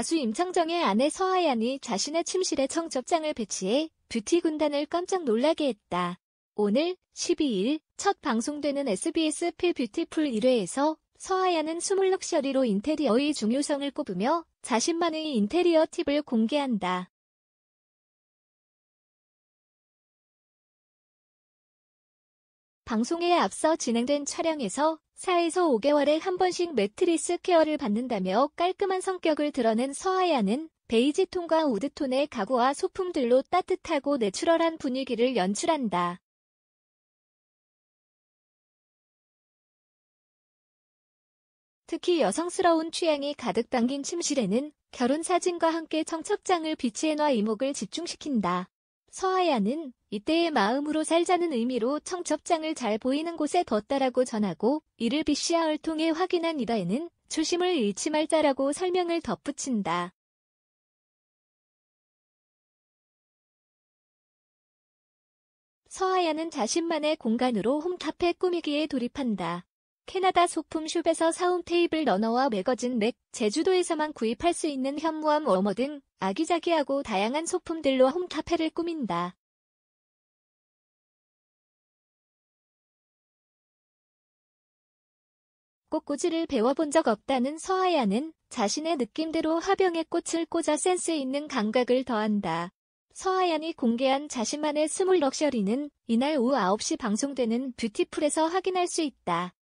가수 임창정의 아내 서하얀이 자신의 침실에 청첩장을 배치해 뷰티 군단을 깜짝 놀라게 했다. 오늘 12일 첫 방송되는 SBS 필 뷰티풀 1회에서 서하얀은 20럭셔리로 인테리어의 중요성을 꼽으며 자신만의 인테리어 팁을 공개한다. 방송에 앞서 진행된 촬영에서 4에서 5개월에 한 번씩 매트리스 케어를 받는다며 깔끔한 성격을 드러낸 서하야는 베이지 톤과 우드톤의 가구와 소품들로 따뜻하고 내추럴한 분위기를 연출한다. 특히 여성스러운 취향이 가득 담긴 침실에는 결혼 사진과 함께 청첩장을 비치해놔 이목을 집중시킨다. 서하야는 이때의 마음으로 살자는 의미로 청첩장을 잘 보이는 곳에 뒀다라고 전하고 이를 BCR을 통해 확인한 이다에는 초심을 잃지 말자라고 설명을 덧붙인다. 서하야는 자신만의 공간으로 홈카페 꾸미기에 돌입한다. 캐나다 소품 숍에서 사온 테이블 너너와 매거진 맥, 제주도에서만 구입할 수 있는 현무암 워머 등 아기자기하고 다양한 소품들로 홈카페를 꾸민다. 꽃꽂이를 배워본 적 없다는 서하야는 자신의 느낌대로 화병에 꽃을 꽂아 센스 있는 감각을 더한다. 서하얀이 공개한 자신만의 스물 럭셔리는 이날 오후 9시 방송되는 뷰티풀에서 확인할 수 있다.